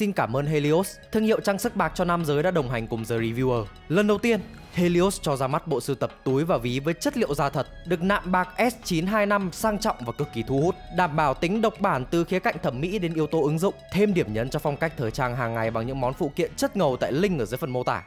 Xin cảm ơn Helios, thương hiệu trang sức bạc cho nam giới đã đồng hành cùng The Reviewer. Lần đầu tiên, Helios cho ra mắt bộ sưu tập túi và ví với chất liệu da thật, được nạm bạc S925 sang trọng và cực kỳ thu hút, đảm bảo tính độc bản từ khía cạnh thẩm mỹ đến yếu tố ứng dụng, thêm điểm nhấn cho phong cách thời trang hàng ngày bằng những món phụ kiện chất ngầu tại link ở dưới phần mô tả.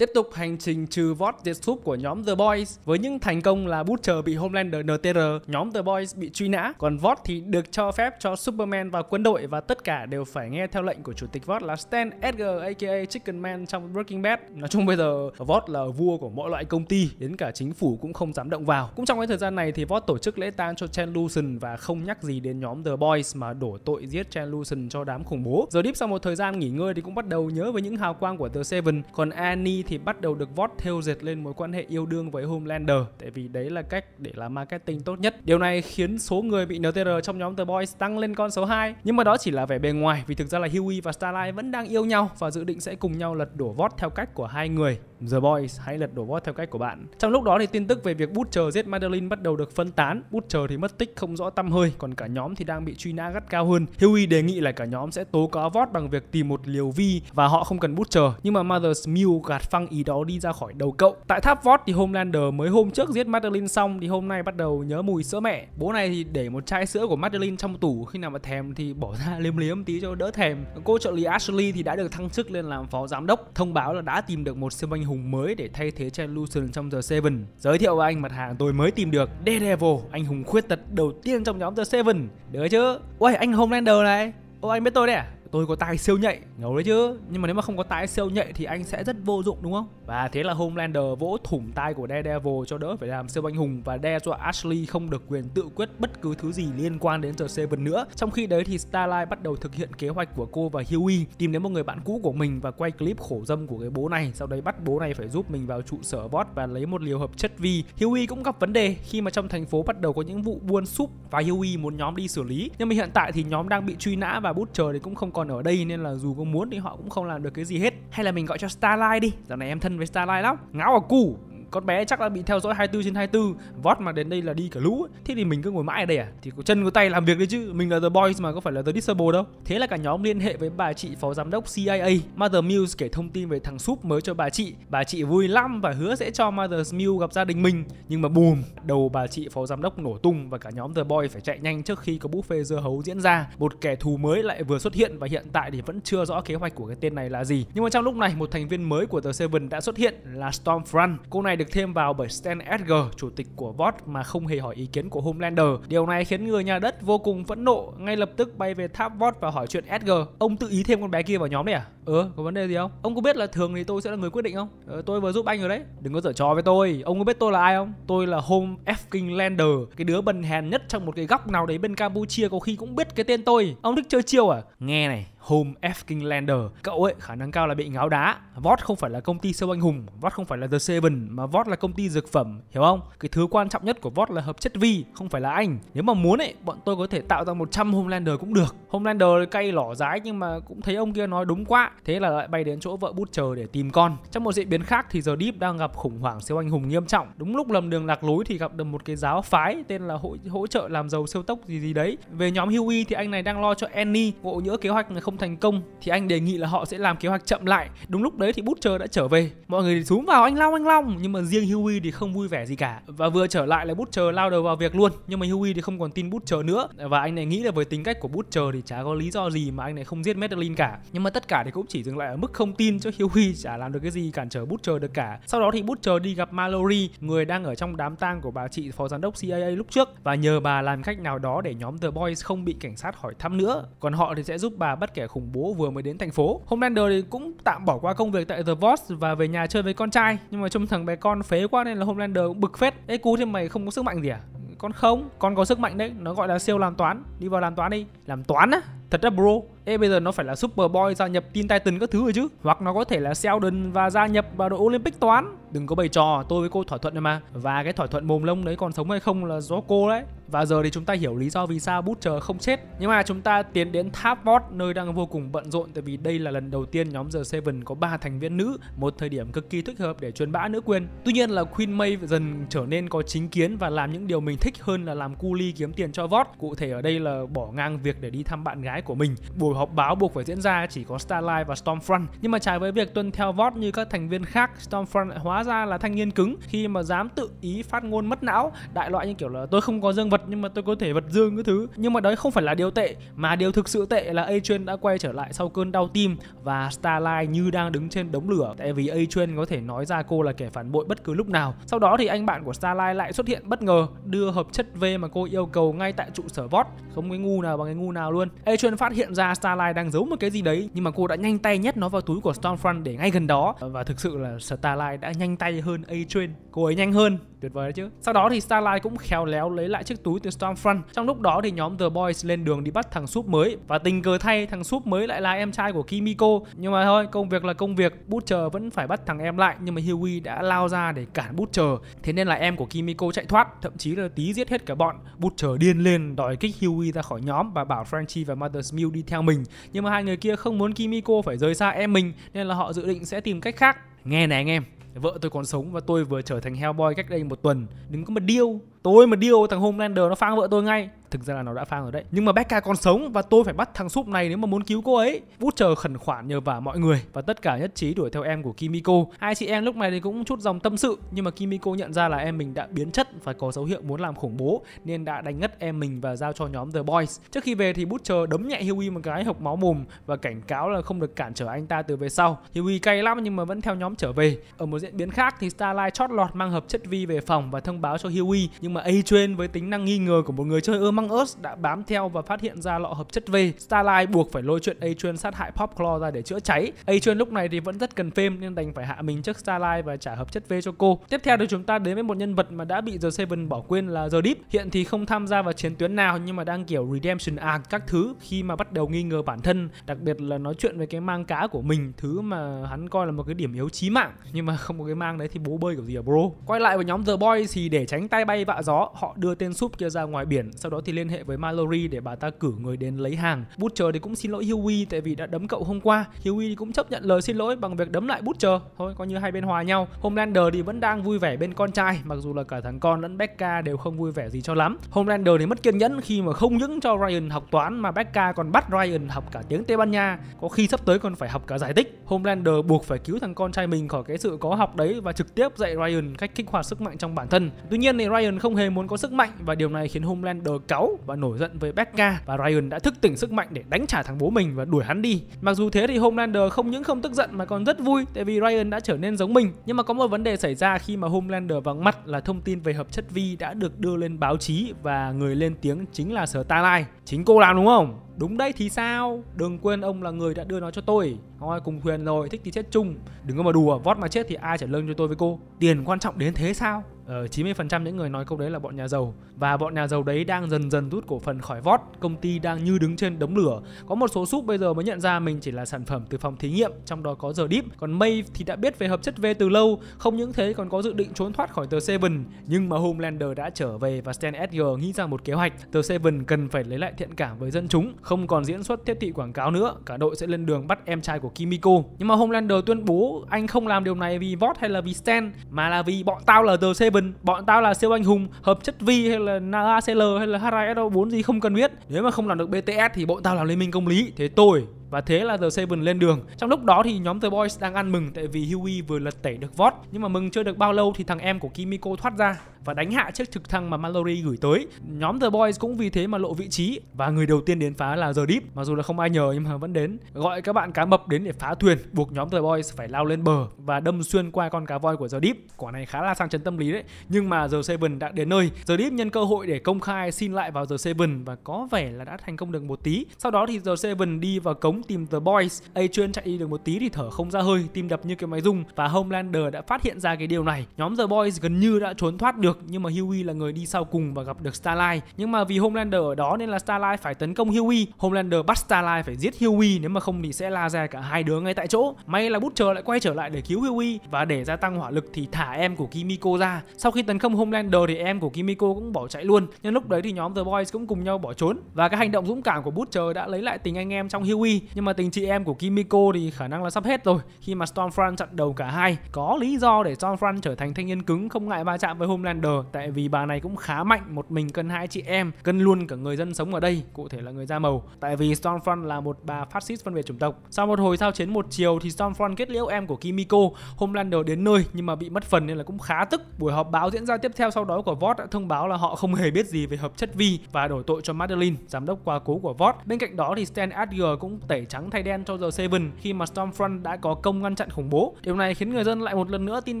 Tiếp tục hành trình trừ vót diệt súp của nhóm The Boys với những thành công là Butcher bị Homelander NTR, nhóm The Boys bị truy nã, còn vót thì được cho phép cho Superman vào quân đội và tất cả đều phải nghe theo lệnh của chủ tịch vót là Stan Edgar aka Chicken Man trong Breaking Bad. Nói chung bây giờ vót là vua của mọi loại công ty, đến cả chính phủ cũng không dám động vào. Cũng trong cái thời gian này thì vót tổ chức lễ tang cho Chen Lucen và không nhắc gì đến nhóm The Boys mà đổ tội giết Chen Lucen cho đám khủng bố. Giờ Deep sau một thời gian nghỉ ngơi thì cũng bắt đầu nhớ về những hào quang của The Seven, còn Annie thì bắt đầu được vót theo dệt lên mối quan hệ yêu đương với Homelander tại vì đấy là cách để làm marketing tốt nhất. Điều này khiến số người bị NTR trong nhóm The Boys tăng lên con số 2. Nhưng mà đó chỉ là vẻ bề ngoài vì thực ra là Huey và Starlight vẫn đang yêu nhau và dự định sẽ cùng nhau lật đổ vót theo cách của hai người. The Boys hãy lật đổ Voth theo cách của bạn. Trong lúc đó thì tin tức về việc Butcher giết Madeline bắt đầu được phân tán, Butcher thì mất tích không rõ tăm hơi, còn cả nhóm thì đang bị truy nã gắt cao hơn. Huey đề nghị là cả nhóm sẽ tố cáo Voth bằng việc tìm một liều vi và họ không cần Butcher, nhưng mà Mother's Mule gạt phăng ý đó đi ra khỏi đầu cậu. Tại tháp Voth thì Homelander mới hôm trước giết Madeline xong thì hôm nay bắt đầu nhớ mùi sữa mẹ. Bố này thì để một chai sữa của Madeline trong tủ khi nào mà thèm thì bỏ ra liếm liếm tí cho đỡ thèm. Cô trợ lý Ashley thì đã được thăng chức lên làm phó giám đốc, thông báo là đã tìm được một siêu anh hùng mới để thay thế cho Lucian trong The Seven. Giới thiệu với anh mặt hàng tôi mới tìm được Daredevil, anh hùng khuyết tật đầu tiên trong nhóm The Seven. Được chứ? Uầy, anh Homelander này. Ô anh biết tôi đấy à? tôi có tài siêu nhạy ngầu đấy chứ nhưng mà nếu mà không có tài siêu nhạy thì anh sẽ rất vô dụng đúng không và thế là Homelander vỗ thủng tai của Daredevil cho đỡ phải làm siêu anh hùng và đe dọa Ashley không được quyền tự quyết bất cứ thứ gì liên quan đến The Seven nữa trong khi đấy thì Starlight bắt đầu thực hiện kế hoạch của cô và Huey tìm đến một người bạn cũ của mình và quay clip khổ dâm của cái bố này sau đấy bắt bố này phải giúp mình vào trụ sở VOD và lấy một liều hợp chất vi Huey cũng gặp vấn đề khi mà trong thành phố bắt đầu có những vụ buôn súp và Huey muốn nhóm đi xử lý nhưng mà hiện tại thì nhóm đang bị truy nã và bút chờ thì cũng không có còn ở đây nên là dù có muốn thì họ cũng không làm được cái gì hết hay là mình gọi cho starlight đi dạo này em thân với starlight lắm ngáo à cù con bé chắc là bị theo dõi 24 trên 24 vót mà đến đây là đi cả lũ thế thì mình cứ ngồi mãi ở đây à thì có chân có tay làm việc đấy chứ mình là the boys mà có phải là the disable đâu thế là cả nhóm liên hệ với bà chị phó giám đốc CIA Mother Muse kể thông tin về thằng súp mới cho bà chị bà chị vui lắm và hứa sẽ cho Mother Muse gặp gia đình mình nhưng mà bùm đầu bà chị phó giám đốc nổ tung và cả nhóm the Boys phải chạy nhanh trước khi có buffet dưa hấu diễn ra một kẻ thù mới lại vừa xuất hiện và hiện tại thì vẫn chưa rõ kế hoạch của cái tên này là gì nhưng mà trong lúc này một thành viên mới của The Seven đã xuất hiện là Stormfront cô này được thêm vào bởi Stan Edgar, chủ tịch của VOD mà không hề hỏi ý kiến của Homelander. Điều này khiến người nhà đất vô cùng phẫn nộ, ngay lập tức bay về tháp VOD và hỏi chuyện Edgar. Ông tự ý thêm con bé kia vào nhóm này à? Ừ, có vấn đề gì không? Ông có biết là thường thì tôi sẽ là người quyết định không? Ừ, tôi vừa giúp anh rồi đấy. Đừng có giở trò với tôi. Ông có biết tôi là ai không? Tôi là Home F. Lander, cái đứa bần hèn nhất trong một cái góc nào đấy bên Campuchia có khi cũng biết cái tên tôi. Ông thích chơi chiêu à? Nghe này, Home F Lander. Cậu ấy khả năng cao là bị ngáo đá. VOD không phải là công ty siêu anh hùng, VOD không phải là The Seven mà VOD là công ty dược phẩm, hiểu không? Cái thứ quan trọng nhất của VOD là hợp chất vi, không phải là anh. Nếu mà muốn ấy, bọn tôi có thể tạo ra 100 Homelander cũng được. Homelander cay lỏ rái nhưng mà cũng thấy ông kia nói đúng quá. Thế là lại bay đến chỗ vợ bút chờ để tìm con. Trong một diễn biến khác thì giờ Deep đang gặp khủng hoảng siêu anh hùng nghiêm trọng. Đúng lúc lầm đường lạc lối thì gặp được một cái giáo phái tên là hỗ hỗ trợ làm giàu siêu tốc gì gì đấy. Về nhóm Huey thì anh này đang lo cho Annie, ngộ nhỡ kế hoạch này không thành công thì anh đề nghị là họ sẽ làm kế hoạch chậm lại đúng lúc đấy thì Butcher đã trở về mọi người xuống vào anh Long anh Long nhưng mà riêng Huey thì không vui vẻ gì cả và vừa trở lại là Butcher lao đầu vào việc luôn nhưng mà Huey thì không còn tin Butcher nữa và anh này nghĩ là với tính cách của Butcher thì chả có lý do gì mà anh này không giết Madeline cả nhưng mà tất cả thì cũng chỉ dừng lại ở mức không tin cho Huey chả làm được cái gì cản trở Butcher được cả sau đó thì Butcher đi gặp Mallory người đang ở trong đám tang của bà chị phó giám đốc CIA lúc trước và nhờ bà làm cách nào đó để nhóm The Boys không bị cảnh sát hỏi thăm nữa còn họ thì sẽ giúp bà bắt kẻ kẻ khủng bố vừa mới đến thành phố. Homelander thì cũng tạm bỏ qua công việc tại The Voice và về nhà chơi với con trai. Nhưng mà trông thằng bé con phế quá nên là Homelander cũng bực phết. Ê cú thì mày không có sức mạnh gì à? Con không, con có sức mạnh đấy, nó gọi là siêu làm toán. Đi vào làm toán đi. Làm toán á? Thật ra bro, Thế bây giờ nó phải là Superboy gia nhập Teen Titan các thứ rồi chứ Hoặc nó có thể là Sheldon và gia nhập vào đội Olympic toán Đừng có bày trò, tôi với cô thỏa thuận rồi mà Và cái thỏa thuận mồm lông đấy còn sống hay không là do cô đấy Và giờ thì chúng ta hiểu lý do vì sao bút chờ không chết Nhưng mà chúng ta tiến đến tháp Vought nơi đang vô cùng bận rộn Tại vì đây là lần đầu tiên nhóm The Seven có 3 thành viên nữ Một thời điểm cực kỳ thích hợp để truyền bã nữ quyền Tuy nhiên là Queen May dần trở nên có chính kiến và làm những điều mình thích hơn là làm cu ly kiếm tiền cho Vought Cụ thể ở đây là bỏ ngang việc để đi thăm bạn gái của mình Buổi họp báo buộc phải diễn ra chỉ có Starlight và Stormfront. Nhưng mà trái với việc tuân theo VOD như các thành viên khác, Stormfront lại hóa ra là thanh niên cứng khi mà dám tự ý phát ngôn mất não, đại loại như kiểu là tôi không có dương vật nhưng mà tôi có thể vật dương cái thứ. Nhưng mà đấy không phải là điều tệ, mà điều thực sự tệ là Adrian đã quay trở lại sau cơn đau tim và Starlight như đang đứng trên đống lửa tại vì Adrian có thể nói ra cô là kẻ phản bội bất cứ lúc nào. Sau đó thì anh bạn của Starlight lại xuất hiện bất ngờ, đưa hợp chất V mà cô yêu cầu ngay tại trụ sở VOD, không cái ngu nào bằng cái ngu nào luôn. Adrian phát hiện ra Starlight đang giấu một cái gì đấy nhưng mà cô đã nhanh tay nhét nó vào túi của Stormfront để ngay gần đó và thực sự là Starlight đã nhanh tay hơn A-Train cô ấy nhanh hơn tuyệt vời đấy chứ sau đó thì starlight cũng khéo léo lấy lại chiếc túi từ stormfront trong lúc đó thì nhóm the boys lên đường đi bắt thằng súp mới và tình cờ thay thằng súp mới lại là em trai của kimiko nhưng mà thôi công việc là công việc Butcher vẫn phải bắt thằng em lại nhưng mà huey đã lao ra để cản Butcher. thế nên là em của kimiko chạy thoát thậm chí là tí giết hết cả bọn Butcher điên lên đòi kích huey ra khỏi nhóm và bảo franchi và Mother Mew đi theo mình nhưng mà hai người kia không muốn kimiko phải rời xa em mình nên là họ dự định sẽ tìm cách khác nghe này anh em vợ tôi còn sống và tôi vừa trở thành Hellboy cách đây một tuần đừng có mà điêu tôi mà điêu thằng Homelander nó phang vợ tôi ngay thực ra là nó đã phang rồi đấy nhưng mà Becca còn sống và tôi phải bắt thằng súp này nếu mà muốn cứu cô ấy Bút Butcher khẩn khoản nhờ vả mọi người và tất cả nhất trí đuổi theo em của Kimiko hai chị em lúc này thì cũng chút dòng tâm sự nhưng mà Kimiko nhận ra là em mình đã biến chất và có dấu hiệu muốn làm khủng bố nên đã đánh ngất em mình và giao cho nhóm The Boys trước khi về thì Bút Butcher đấm nhẹ Huey một cái hộc máu mồm và cảnh cáo là không được cản trở anh ta từ về sau Huey cay lắm nhưng mà vẫn theo nhóm trở về ở một diễn biến khác thì Starlight chót lọt mang hợp chất vi về phòng và thông báo cho Huey nhưng nhưng mà Adrian với tính năng nghi ngờ của một người chơi Among Us đã bám theo và phát hiện ra lọ hợp chất V. Starlight buộc phải lôi chuyện Adrian sát hại Popclaw ra để chữa cháy. Adrian lúc này thì vẫn rất cần phim nên đành phải hạ mình trước Starlight và trả hợp chất V cho cô. Tiếp theo thì chúng ta đến với một nhân vật mà đã bị The Seven bỏ quên là The Deep. Hiện thì không tham gia vào chiến tuyến nào nhưng mà đang kiểu redemption arc các thứ khi mà bắt đầu nghi ngờ bản thân, đặc biệt là nói chuyện về cái mang cá của mình, thứ mà hắn coi là một cái điểm yếu chí mạng. Nhưng mà không có cái mang đấy thì bố bơi kiểu gì à bro. Quay lại với nhóm The Boys thì để tránh tay bay vạ hạ gió, họ đưa tên súp kia ra ngoài biển, sau đó thì liên hệ với Mallory để bà ta cử người đến lấy hàng. Butcher thì cũng xin lỗi Huey tại vì đã đấm cậu hôm qua. Huey thì cũng chấp nhận lời xin lỗi bằng việc đấm lại Butcher. Thôi coi như hai bên hòa nhau. Homelander thì vẫn đang vui vẻ bên con trai, mặc dù là cả thằng con lẫn Becca đều không vui vẻ gì cho lắm. Homelander thì mất kiên nhẫn khi mà không những cho Ryan học toán mà Becca còn bắt Ryan học cả tiếng Tây Ban Nha, có khi sắp tới còn phải học cả giải tích. Homelander buộc phải cứu thằng con trai mình khỏi cái sự có học đấy và trực tiếp dạy Ryan cách kích hoạt sức mạnh trong bản thân. Tuy nhiên thì Ryan không không hề muốn có sức mạnh và điều này khiến Homelander cáu và nổi giận với Becca và Ryan đã thức tỉnh sức mạnh để đánh trả thằng bố mình và đuổi hắn đi. Mặc dù thế thì Homelander không những không tức giận mà còn rất vui tại vì Ryan đã trở nên giống mình. Nhưng mà có một vấn đề xảy ra khi mà Homelander vắng mặt là thông tin về hợp chất vi đã được đưa lên báo chí và người lên tiếng chính là Starlight. Chính cô làm đúng không? Đúng đấy thì sao? Đừng quên ông là người đã đưa nó cho tôi. Thôi cùng quyền rồi, thích thì chết chung. Đừng có mà đùa, vót mà chết thì ai trả lương cho tôi với cô? Tiền quan trọng đến thế sao? Ờ, 90% những người nói câu đấy là bọn nhà giàu và bọn nhà giàu đấy đang dần dần rút cổ phần khỏi vót, công ty đang như đứng trên đống lửa. Có một số súp bây giờ mới nhận ra mình chỉ là sản phẩm từ phòng thí nghiệm, trong đó có giờ Deep. Còn May thì đã biết về hợp chất V từ lâu, không những thế còn có dự định trốn thoát khỏi tờ Seven, nhưng mà Homelander đã trở về và Stan Edgar nghĩ ra một kế hoạch. Tờ Seven cần phải lấy lại thiện cảm với dân chúng, không còn diễn xuất thiết thị quảng cáo nữa, cả đội sẽ lên đường bắt em trai của Kimiko. Nhưng mà Homelander tuyên bố anh không làm điều này vì vót hay là vì Stan, mà là vì bọn tao là tờ Seven Seven bọn tao là siêu anh hùng hợp chất vi hay là Naga CL hay là Harai S4 gì không cần biết nếu mà không làm được BTS thì bọn tao làm liên minh công lý thế tôi và thế là The Seven lên đường. Trong lúc đó thì nhóm The Boys đang ăn mừng tại vì Huey vừa lật tẩy được vót nhưng mà mừng chưa được bao lâu thì thằng em của Kimiko thoát ra và đánh hạ chiếc trực thăng mà Mallory gửi tới. Nhóm The Boys cũng vì thế mà lộ vị trí và người đầu tiên đến phá là The Deep, mặc dù là không ai nhờ nhưng mà vẫn đến. Gọi các bạn cá mập đến để phá thuyền, buộc nhóm The Boys phải lao lên bờ và đâm xuyên qua con cá voi của The Deep. Quả này khá là sang chấn tâm lý đấy, nhưng mà The Seven đã đến nơi. The Deep nhân cơ hội để công khai xin lại vào The Seven và có vẻ là đã thành công được một tí. Sau đó thì The Seven đi vào cống tìm The Boys. Adrian chạy đi được một tí thì thở không ra hơi, tim đập như cái máy rung và Homelander đã phát hiện ra cái điều này. Nhóm The Boys gần như đã trốn thoát được nhưng mà Huey là người đi sau cùng và gặp được Starlight. Nhưng mà vì Homelander ở đó nên là Starlight phải tấn công Huey. Homelander bắt Starlight phải giết Huey nếu mà không thì sẽ la ra cả hai đứa ngay tại chỗ. May là Butcher lại quay trở lại để cứu Huey và để gia tăng hỏa lực thì thả em của Kimiko ra. Sau khi tấn công Homelander thì em của Kimiko cũng bỏ chạy luôn. Nhưng lúc đấy thì nhóm The Boys cũng cùng nhau bỏ trốn và cái hành động dũng cảm của Butcher đã lấy lại tình anh em trong Huey nhưng mà tình chị em của Kimiko thì khả năng là sắp hết rồi khi mà Stormfront chặn đầu cả hai. Có lý do để Stormfront trở thành thanh niên cứng không ngại va chạm với Homelander tại vì bà này cũng khá mạnh một mình cân hai chị em, cân luôn cả người dân sống ở đây, cụ thể là người da màu. Tại vì Stormfront là một bà phát xít phân biệt chủng tộc. Sau một hồi giao chiến một chiều thì Stormfront kết liễu em của Kimiko, Homelander đến nơi nhưng mà bị mất phần nên là cũng khá tức. Buổi họp báo diễn ra tiếp theo sau đó của VOD đã thông báo là họ không hề biết gì về hợp chất vi và đổ tội cho Madeline, giám đốc quá cố của VOD. Bên cạnh đó thì Stan Adger cũng tẩy tẩy trắng thay đen cho The Seven khi mà Stormfront đã có công ngăn chặn khủng bố. Điều này khiến người dân lại một lần nữa tin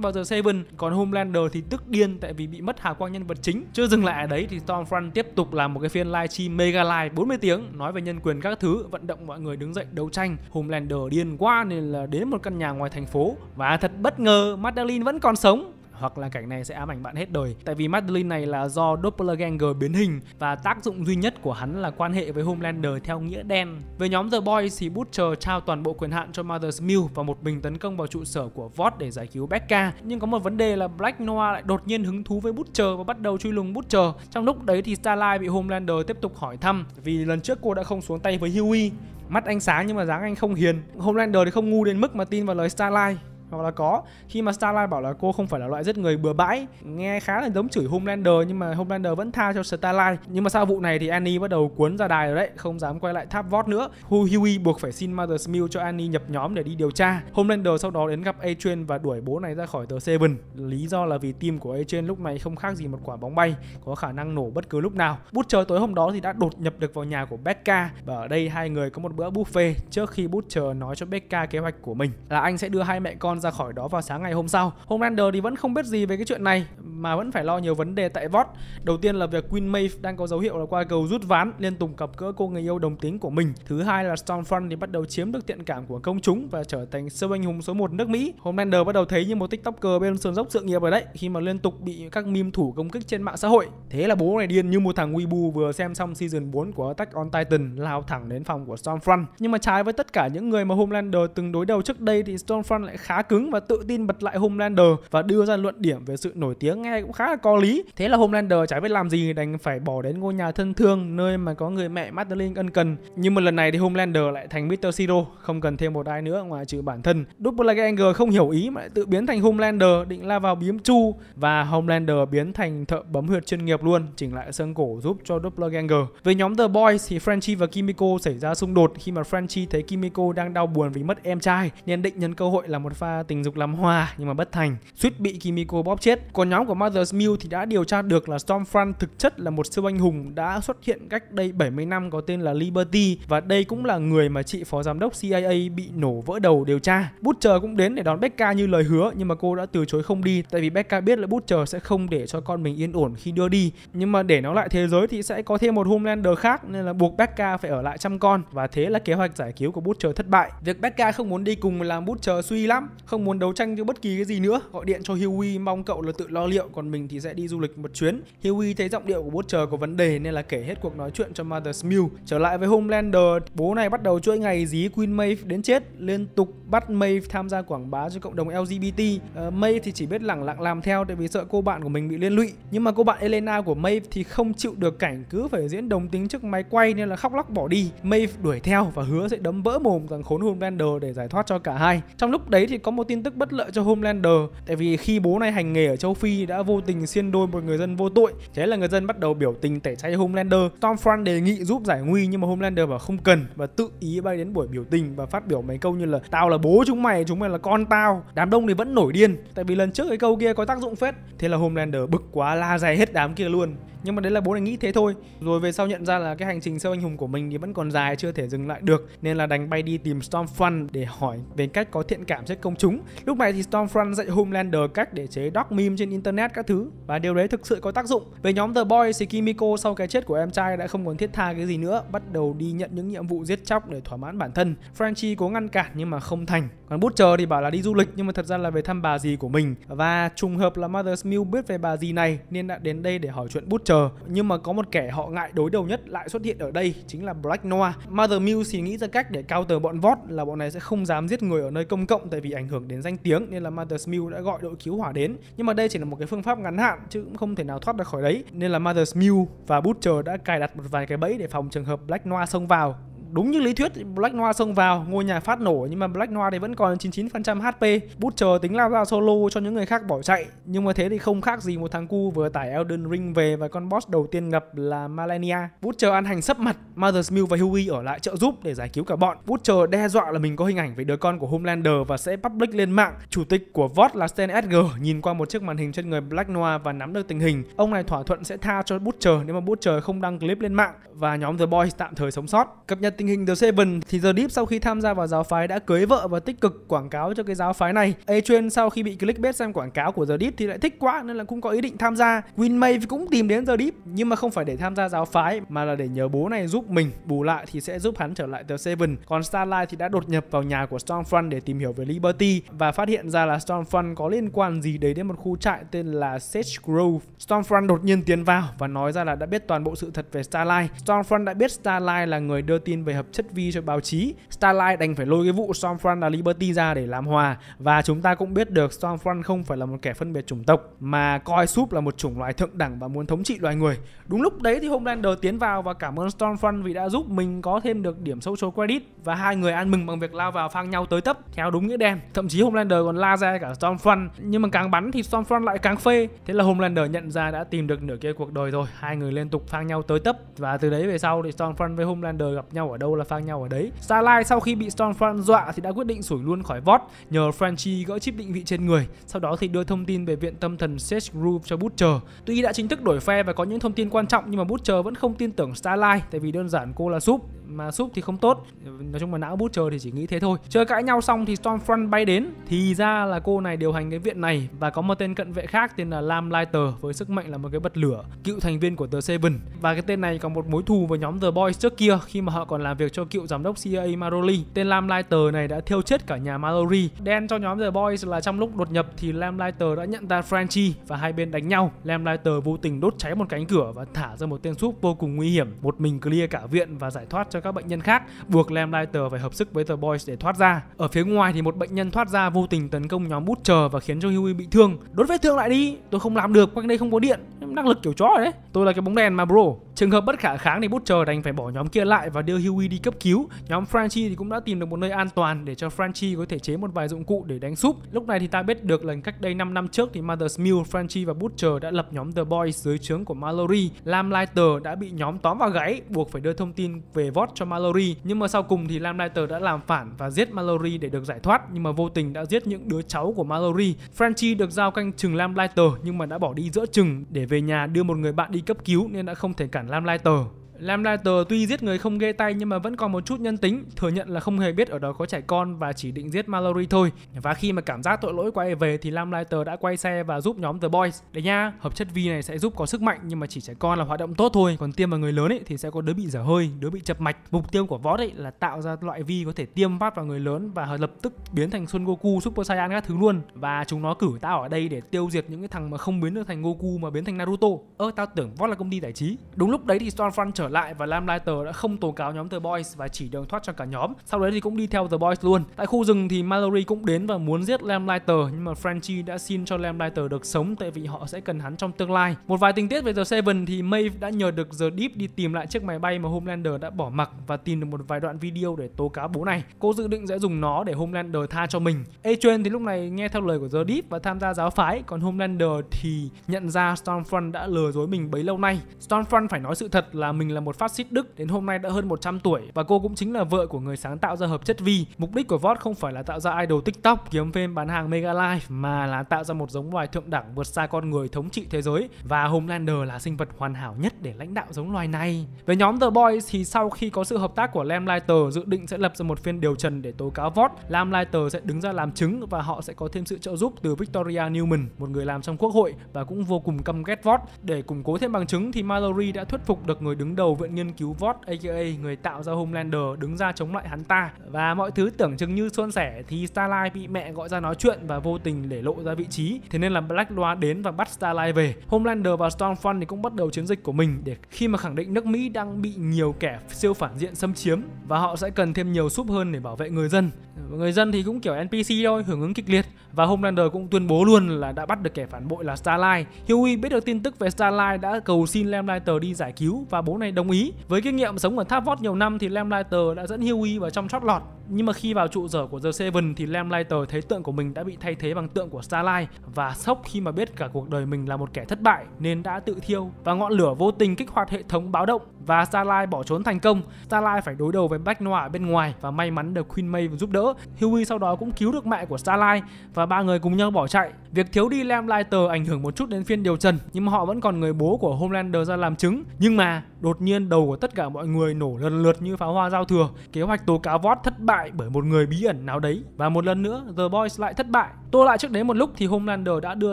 vào The Seven, còn Homelander thì tức điên tại vì bị mất hào quang nhân vật chính. Chưa dừng lại ở đấy thì Stormfront tiếp tục làm một cái phiên livestream mega live 40 tiếng nói về nhân quyền các thứ, vận động mọi người đứng dậy đấu tranh. Homelander điên quá nên là đến một căn nhà ngoài thành phố và thật bất ngờ Madeline vẫn còn sống hoặc là cảnh này sẽ ám ảnh bạn hết đời. Tại vì Madeline này là do Doppelganger biến hình và tác dụng duy nhất của hắn là quan hệ với Homelander theo nghĩa đen. Về nhóm The Boys thì Butcher trao toàn bộ quyền hạn cho Mother's Milk và một mình tấn công vào trụ sở của Vought để giải cứu Becca. Nhưng có một vấn đề là Black Noir lại đột nhiên hứng thú với Butcher và bắt đầu truy lùng Butcher. Trong lúc đấy thì Starlight bị Homelander tiếp tục hỏi thăm vì lần trước cô đã không xuống tay với Huey. Mắt anh sáng nhưng mà dáng anh không hiền. Homelander thì không ngu đến mức mà tin vào lời Starlight hoặc là có khi mà Starlight bảo là cô không phải là loại giết người bừa bãi nghe khá là giống chửi Homelander nhưng mà Homelander vẫn tha cho Starlight nhưng mà sau vụ này thì Annie bắt đầu cuốn ra đài rồi đấy không dám quay lại tháp vót nữa Huey buộc phải xin Mother Smil cho Annie nhập nhóm để đi điều tra Homelander sau đó đến gặp Adrian và đuổi bố này ra khỏi tờ Seven lý do là vì team của Adrian lúc này không khác gì một quả bóng bay có khả năng nổ bất cứ lúc nào bút chờ tối hôm đó thì đã đột nhập được vào nhà của Becca và ở đây hai người có một bữa buffet trước khi bút chờ nói cho Becca kế hoạch của mình là anh sẽ đưa hai mẹ con ra khỏi đó vào sáng ngày hôm sau. Homelander thì vẫn không biết gì về cái chuyện này mà vẫn phải lo nhiều vấn đề tại VOD. Đầu tiên là việc Queen Maeve đang có dấu hiệu là qua cầu rút ván liên tục cặp cỡ cô người yêu đồng tính của mình. Thứ hai là Stormfront thì bắt đầu chiếm được thiện cảm của công chúng và trở thành siêu anh hùng số 1 nước Mỹ. Homelander bắt đầu thấy như một tiktoker bên sườn dốc sự nghiệp rồi đấy khi mà liên tục bị các meme thủ công kích trên mạng xã hội. Thế là bố này điên như một thằng Weibo vừa xem xong season 4 của Attack on Titan lao thẳng đến phòng của Stormfront. Nhưng mà trái với tất cả những người mà Homelander từng đối đầu trước đây thì Stormfront lại khá cứng và tự tin bật lại Homelander và đưa ra luận điểm về sự nổi tiếng nghe cũng khá là có lý. Thế là Homelander chả biết làm gì đành phải bỏ đến ngôi nhà thân thương nơi mà có người mẹ Madeline ân cần. Nhưng một lần này thì Homelander lại thành Mr. Siro, không cần thêm một ai nữa ngoài trừ bản thân. Doppelganger không hiểu ý mà lại tự biến thành Homelander định la vào biếm Chu và Homelander biến thành thợ bấm huyệt chuyên nghiệp luôn, chỉnh lại xương cổ giúp cho Doppelganger. Về nhóm The Boys thì Frenchie và Kimiko xảy ra xung đột khi mà Frenchie thấy Kimiko đang đau buồn vì mất em trai nên định nhân cơ hội là một pha tình dục làm hòa nhưng mà bất thành, suýt bị Kimiko bóp chết. Còn nhóm của Mother's Mill thì đã điều tra được là Stormfront thực chất là một siêu anh hùng đã xuất hiện cách đây 70 năm có tên là Liberty và đây cũng là người mà chị phó giám đốc CIA bị nổ vỡ đầu điều tra. Butcher cũng đến để đón Becca như lời hứa nhưng mà cô đã từ chối không đi tại vì Becca biết là Butcher sẽ không để cho con mình yên ổn khi đưa đi. Nhưng mà để nó lại thế giới thì sẽ có thêm một Homelander khác nên là buộc Becca phải ở lại chăm con và thế là kế hoạch giải cứu của Butcher thất bại. Việc Becca không muốn đi cùng làm Butcher suy lắm không muốn đấu tranh cho bất kỳ cái gì nữa gọi điện cho Huey mong cậu là tự lo liệu còn mình thì sẽ đi du lịch một chuyến Huey thấy giọng điệu của Butcher có vấn đề nên là kể hết cuộc nói chuyện cho Mother Mill trở lại với Homelander bố này bắt đầu chuỗi ngày dí Queen Maeve đến chết liên tục bắt May tham gia quảng bá cho cộng đồng LGBT. Uh, ờ, May thì chỉ biết lẳng lặng làm theo tại vì sợ cô bạn của mình bị liên lụy. Nhưng mà cô bạn Elena của May thì không chịu được cảnh cứ phải diễn đồng tính trước máy quay nên là khóc lóc bỏ đi. May đuổi theo và hứa sẽ đấm vỡ mồm thằng khốn Homelander để giải thoát cho cả hai. Trong lúc đấy thì có một tin tức bất lợi cho Homelander tại vì khi bố này hành nghề ở châu Phi đã vô tình xiên đôi một người dân vô tội. Thế là người dân bắt đầu biểu tình tẩy chay Homelander. Tom Fran đề nghị giúp giải nguy nhưng mà Homelander bảo không cần và tự ý bay đến buổi biểu tình và phát biểu mấy câu như là tao là bố chúng mày chúng mày là con tao đám đông thì vẫn nổi điên tại vì lần trước cái câu kia có tác dụng phết thế là homelander bực quá la dày hết đám kia luôn nhưng mà đấy là bố này nghĩ thế thôi rồi về sau nhận ra là cái hành trình siêu anh hùng của mình thì vẫn còn dài chưa thể dừng lại được nên là đánh bay đi tìm Stormfront để hỏi về cách có thiện cảm với công chúng lúc này thì Stormfront dạy Homelander cách để chế doc meme trên internet các thứ và điều đấy thực sự có tác dụng về nhóm The Boys thì Kimiko sau cái chết của em trai đã không còn thiết tha cái gì nữa bắt đầu đi nhận những nhiệm vụ giết chóc để thỏa mãn bản thân Franchi cố ngăn cản nhưng mà không thành còn bút chờ thì bảo là đi du lịch nhưng mà thật ra là về thăm bà dì của mình và trùng hợp là Mother's Mill biết về bà dì này nên đã đến đây để hỏi chuyện bút chờ nhưng mà có một kẻ họ ngại đối đầu nhất lại xuất hiện ở đây chính là Black Noir Mother Mill thì nghĩ ra cách để cao tờ bọn vót là bọn này sẽ không dám giết người ở nơi công cộng tại vì ảnh hưởng đến danh tiếng nên là Mother's Mill đã gọi đội cứu hỏa đến nhưng mà đây chỉ là một cái phương pháp ngắn hạn chứ cũng không thể nào thoát ra khỏi đấy nên là Mother's Mill và Bút chờ đã cài đặt một vài cái bẫy để phòng trường hợp Black Noir xông vào đúng như lý thuyết Black Noir xông vào ngôi nhà phát nổ nhưng mà Black Noir thì vẫn còn 99% HP Bút chờ tính lao ra solo cho những người khác bỏ chạy nhưng mà thế thì không khác gì một thằng cu vừa tải Elden Ring về và con boss đầu tiên gặp là Malenia Bút chờ ăn hành sấp mặt Mother's Mill và Huey ở lại trợ giúp để giải cứu cả bọn Bút chờ đe dọa là mình có hình ảnh về đứa con của Homelander và sẽ public lên mạng chủ tịch của VOD là Stan Edgar nhìn qua một chiếc màn hình trên người Black Noir và nắm được tình hình ông này thỏa thuận sẽ tha cho Bút chờ nếu mà Bút chờ không đăng clip lên mạng và nhóm The Boys tạm thời sống sót cập nhật tình hình The Seven thì The Deep sau khi tham gia vào giáo phái đã cưới vợ và tích cực quảng cáo cho cái giáo phái này. Adrian sau khi bị clickbait xem quảng cáo của The Deep thì lại thích quá nên là cũng có ý định tham gia. win May cũng tìm đến The Deep nhưng mà không phải để tham gia giáo phái mà là để nhờ bố này giúp mình bù lại thì sẽ giúp hắn trở lại The Seven. Còn Starlight thì đã đột nhập vào nhà của Stormfront để tìm hiểu về Liberty và phát hiện ra là Stormfront có liên quan gì đấy đến một khu trại tên là Sage Grove. Stormfront đột nhiên tiến vào và nói ra là đã biết toàn bộ sự thật về Starlight. Stormfront đã biết Starlight là người đưa tin về về hợp chất vi cho báo chí. Starlight đành phải lôi cái vụ Stormfront là Liberty ra để làm hòa và chúng ta cũng biết được Stormfront không phải là một kẻ phân biệt chủng tộc mà coi súp là một chủng loài thượng đẳng và muốn thống trị loài người. Đúng lúc đấy thì Homelander tiến vào và cảm ơn Stormfront vì đã giúp mình có thêm được điểm sâu social credit và hai người ăn mừng bằng việc lao vào phang nhau tới tấp theo đúng nghĩa đen. Thậm chí Homelander còn la ra cả Stormfront nhưng mà càng bắn thì Stormfront lại càng phê. Thế là Homelander nhận ra đã tìm được nửa kia cuộc đời rồi. Hai người liên tục phang nhau tới tấp và từ đấy về sau thì Stormfront với Homelander gặp nhau ở đâu là phang nhau ở đấy. Starlight sau khi bị Stormfront dọa thì đã quyết định sủi luôn khỏi vót nhờ Frenchy gỡ chip định vị trên người. Sau đó thì đưa thông tin về viện tâm thần Sage Group cho Butcher. Tuy đã chính thức đổi phe và có những thông tin quan trọng nhưng mà Butcher vẫn không tin tưởng Starlight tại vì đơn giản cô là súp mà súp thì không tốt nói chung là não bút chơi thì chỉ nghĩ thế thôi chơi cãi nhau xong thì stormfront bay đến thì ra là cô này điều hành cái viện này và có một tên cận vệ khác tên là lam lighter với sức mạnh là một cái bật lửa cựu thành viên của the seven và cái tên này có một mối thù với nhóm the boys trước kia khi mà họ còn làm việc cho cựu giám đốc cia maroli tên lam lighter này đã thiêu chết cả nhà mallory đen cho nhóm the boys là trong lúc đột nhập thì lam lighter đã nhận ra franchi và hai bên đánh nhau lam lighter vô tình đốt cháy một cánh cửa và thả ra một tên súp vô cùng nguy hiểm một mình clear cả viện và giải thoát cho các bệnh nhân khác, buộc Lam Lighter phải hợp sức với The Boys để thoát ra. Ở phía ngoài thì một bệnh nhân thoát ra vô tình tấn công nhóm butcher và khiến cho Huey bị thương. Đốt vết thương lại đi, tôi không làm được, quanh đây không có điện. Năng lực kiểu chó rồi đấy. Tôi là cái bóng đèn mà bro. Trường hợp bất khả kháng thì butcher đành phải bỏ nhóm kia lại và đưa Huey đi cấp cứu. Nhóm Franchi thì cũng đã tìm được một nơi an toàn để cho Franchi có thể chế một vài dụng cụ để đánh súp. Lúc này thì ta biết được lần cách đây 5 năm trước thì Mother's Mill, Franchi và Butcher đã lập nhóm The Boys dưới trướng của Mallory. Lam Lighter đã bị nhóm tóm vào gãy buộc phải đưa thông tin về Vought ngọt cho Mallory nhưng mà sau cùng thì Lam Lighter đã làm phản và giết Mallory để được giải thoát nhưng mà vô tình đã giết những đứa cháu của Mallory. Franchi được giao canh chừng Lam Lighter nhưng mà đã bỏ đi giữa chừng để về nhà đưa một người bạn đi cấp cứu nên đã không thể cản Lam Lighter. Lam Lighter tuy giết người không ghê tay nhưng mà vẫn còn một chút nhân tính, thừa nhận là không hề biết ở đó có trẻ con và chỉ định giết Mallory thôi. Và khi mà cảm giác tội lỗi quay về thì Lam Lighter đã quay xe và giúp nhóm The Boys. Đấy nha, hợp chất vi này sẽ giúp có sức mạnh nhưng mà chỉ trẻ con là hoạt động tốt thôi, còn tiêm vào người lớn ấy thì sẽ có đứa bị dở hơi, đứa bị chập mạch. Mục tiêu của võ ấy là tạo ra loại vi có thể tiêm phát vào người lớn và lập tức biến thành Son Goku, Super Saiyan các thứ luôn. Và chúng nó cử tao ở đây để tiêu diệt những cái thằng mà không biến được thành Goku mà biến thành Naruto. Ơ ờ, tao tưởng võ là công ty giải trí. Đúng lúc đấy thì Stormfront trở lại và Lam Lighter đã không tố cáo nhóm The Boys và chỉ đường thoát cho cả nhóm. Sau đấy thì cũng đi theo The Boys luôn. Tại khu rừng thì Mallory cũng đến và muốn giết Lam Lighter nhưng mà Frenchie đã xin cho Lam Lighter được sống tại vì họ sẽ cần hắn trong tương lai. Một vài tình tiết về The Seven thì Maeve đã nhờ được The Deep đi tìm lại chiếc máy bay mà Homelander đã bỏ mặc và tìm được một vài đoạn video để tố cáo bố này. Cô dự định sẽ dùng nó để Homelander tha cho mình. Adrian thì lúc này nghe theo lời của The Deep và tham gia giáo phái, còn Homelander thì nhận ra Stormfront đã lừa dối mình bấy lâu nay. Stormfront phải nói sự thật là mình là là một phát xít Đức đến hôm nay đã hơn 100 tuổi và cô cũng chính là vợ của người sáng tạo ra hợp chất vi. Mục đích của VOD không phải là tạo ra idol TikTok kiếm phim bán hàng mega live mà là tạo ra một giống loài thượng đẳng vượt xa con người thống trị thế giới và Homelander là sinh vật hoàn hảo nhất để lãnh đạo giống loài này. Về nhóm The Boys thì sau khi có sự hợp tác của Lam Lamplighter dự định sẽ lập ra một phiên điều trần để tố cáo VOD. Lamplighter sẽ đứng ra làm chứng và họ sẽ có thêm sự trợ giúp từ Victoria Newman, một người làm trong quốc hội và cũng vô cùng căm ghét VOD. Để củng cố thêm bằng chứng thì Mallory đã thuyết phục được người đứng đầu đầu viện nghiên cứu VOT aka người tạo ra Homelander đứng ra chống lại hắn ta và mọi thứ tưởng chừng như suôn sẻ thì Starlight bị mẹ gọi ra nói chuyện và vô tình để lộ ra vị trí thế nên là Black Noir đến và bắt Starlight về Homelander và Stormfront thì cũng bắt đầu chiến dịch của mình để khi mà khẳng định nước Mỹ đang bị nhiều kẻ siêu phản diện xâm chiếm và họ sẽ cần thêm nhiều súp hơn để bảo vệ người dân người dân thì cũng kiểu NPC thôi, hưởng ứng kịch liệt và Homelander cũng tuyên bố luôn là đã bắt được kẻ phản bội là Starlight. Huey biết được tin tức về Starlight đã cầu xin Lamplighter đi giải cứu và bố này đồng ý. Với kinh nghiệm sống ở tháp vót nhiều năm thì Lamplighter đã dẫn Huey vào trong chót lọt. Nhưng mà khi vào trụ sở của The Seven thì Lamplighter thấy tượng của mình đã bị thay thế bằng tượng của Starlight và sốc khi mà biết cả cuộc đời mình là một kẻ thất bại nên đã tự thiêu và ngọn lửa vô tình kích hoạt hệ thống báo động và Starlight bỏ trốn thành công. Starlight phải đối đầu với bách Noir ở bên ngoài và may mắn được Queen May giúp đỡ. Huey sau đó cũng cứu được mẹ của Starlight và ba người cùng nhau bỏ chạy. Việc thiếu đi Lam Lighter ảnh hưởng một chút đến phiên điều trần nhưng mà họ vẫn còn người bố của Homelander ra làm chứng. Nhưng mà đột nhiên đầu của tất cả mọi người nổ lần lượt như pháo hoa giao thừa. Kế hoạch tố cáo Vought thất bại bởi một người bí ẩn nào đấy và một lần nữa The Boys lại thất bại. Tô lại trước đấy một lúc thì Homelander đã đưa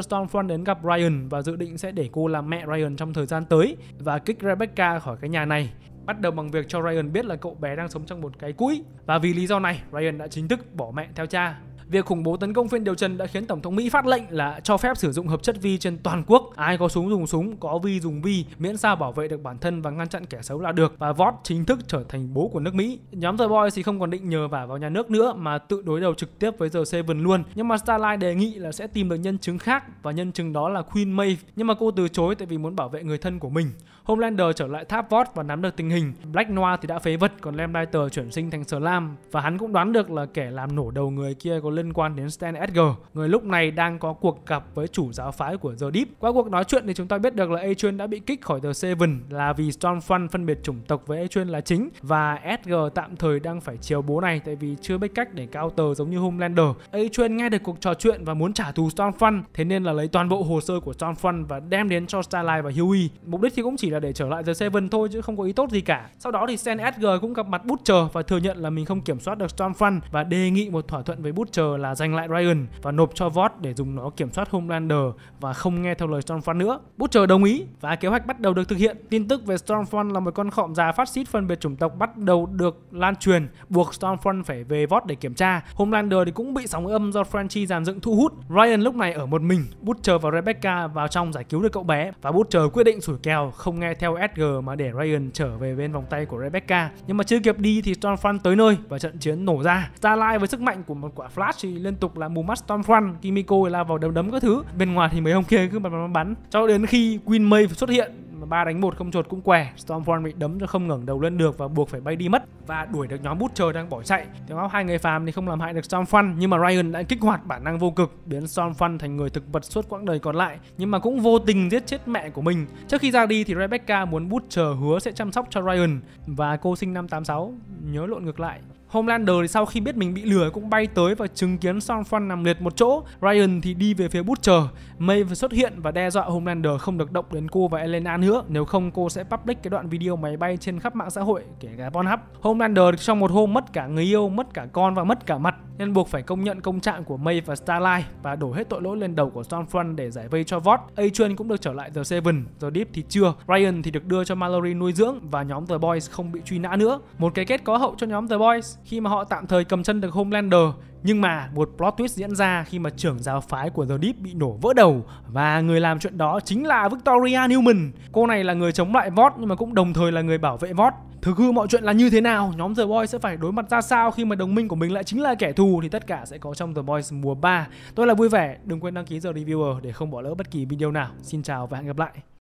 Stormfront đến gặp Ryan và dự định sẽ để cô làm mẹ Ryan trong thời gian tới và kick Rebecca khỏi cái nhà này bắt đầu bằng việc cho Ryan biết là cậu bé đang sống trong một cái cũi và vì lý do này Ryan đã chính thức bỏ mẹ theo cha. Việc khủng bố tấn công phiên điều trần đã khiến Tổng thống Mỹ phát lệnh là cho phép sử dụng hợp chất vi trên toàn quốc. Ai có súng dùng súng, có vi dùng vi, miễn sao bảo vệ được bản thân và ngăn chặn kẻ xấu là được. Và Vought chính thức trở thành bố của nước Mỹ. Nhóm The Boys thì không còn định nhờ vả vào nhà nước nữa mà tự đối đầu trực tiếp với The Seven luôn. Nhưng mà Starlight đề nghị là sẽ tìm được nhân chứng khác và nhân chứng đó là Queen Maeve. Nhưng mà cô từ chối tại vì muốn bảo vệ người thân của mình. Homelander trở lại tháp Vought và nắm được tình hình. Black Noir thì đã phế vật, còn Lamplighter chuyển sinh thành Slam và hắn cũng đoán được là kẻ làm nổ đầu người kia có liên quan đến Stan Edgar. Người lúc này đang có cuộc gặp với chủ giáo phái của The Deep. Qua cuộc nói chuyện thì chúng ta biết được là Adrian đã bị kích khỏi The Seven là vì Stormfront phân biệt chủng tộc với Adrian là chính và Edgar tạm thời đang phải chiều bố này tại vì chưa biết cách để cao tờ giống như Homelander. Adrian nghe được cuộc trò chuyện và muốn trả thù Stormfront, thế nên là lấy toàn bộ hồ sơ của Stormfront và đem đến cho Starlight và Huey. Mục đích thì cũng chỉ là là để trở lại The Seven thôi chứ không có ý tốt gì cả. Sau đó thì Sen SG cũng gặp mặt Butcher và thừa nhận là mình không kiểm soát được Stormfront và đề nghị một thỏa thuận với Butcher là giành lại Ryan và nộp cho Vought để dùng nó kiểm soát Homelander và không nghe theo lời Stormfront nữa. Butcher đồng ý và kế hoạch bắt đầu được thực hiện. Tin tức về Stormfront là một con khọm già phát xít phân biệt chủng tộc bắt đầu được lan truyền, buộc Stormfront phải về Vought để kiểm tra. Homelander thì cũng bị sóng âm do Franchi dàn dựng thu hút. Ryan lúc này ở một mình, Butcher và Rebecca vào trong giải cứu được cậu bé và Butcher quyết định sủi kèo không nghe nghe theo SG mà để Ryan trở về bên vòng tay của Rebecca. Nhưng mà chưa kịp đi thì Stormfront tới nơi và trận chiến nổ ra. Starlight với sức mạnh của một quả flash thì liên tục là mù mắt Stormfront, Kimiko lao vào đấm đấm các thứ. Bên ngoài thì mấy ông kia cứ bắn bắn bắn. Cho đến khi Queen Maeve xuất hiện ba đánh một không chuột cũng què Stormborn bị đấm cho không ngẩng đầu lên được và buộc phải bay đi mất và đuổi được nhóm bút trời đang bỏ chạy thì áo hai người phàm thì không làm hại được Stormfun nhưng mà Ryan đã kích hoạt bản năng vô cực biến Stormfun thành người thực vật suốt quãng đời còn lại nhưng mà cũng vô tình giết chết mẹ của mình trước khi ra đi thì Rebecca muốn bút chờ hứa sẽ chăm sóc cho Ryan và cô sinh năm 86 nhớ lộn ngược lại Homelander thì sau khi biết mình bị lừa cũng bay tới và chứng kiến Sean Fun nằm liệt một chỗ. Ryan thì đi về phía Butcher. Maeve xuất hiện và đe dọa Homelander không được động đến cô và Elena nữa, nếu không cô sẽ public cái đoạn video máy bay trên khắp mạng xã hội, kể cả Pornhub. Homelander trong một hôm mất cả người yêu, mất cả con và mất cả mặt, nên buộc phải công nhận công trạng của May và Starlight và đổ hết tội lỗi lên đầu của Sean Fun để giải vây cho Vought. Adrian cũng được trở lại The Seven, The Deep thì chưa. Ryan thì được đưa cho Mallory nuôi dưỡng và nhóm The Boys không bị truy nã nữa. Một cái kết có hậu cho nhóm The Boys khi mà họ tạm thời cầm chân được Homelander nhưng mà một plot twist diễn ra khi mà trưởng giáo phái của The Deep bị nổ vỡ đầu và người làm chuyện đó chính là Victoria Newman. Cô này là người chống lại Vought nhưng mà cũng đồng thời là người bảo vệ Vought. Thực hư mọi chuyện là như thế nào, nhóm The Boys sẽ phải đối mặt ra sao khi mà đồng minh của mình lại chính là kẻ thù thì tất cả sẽ có trong The Boys mùa 3. Tôi là vui vẻ, đừng quên đăng ký The Reviewer để không bỏ lỡ bất kỳ video nào. Xin chào và hẹn gặp lại.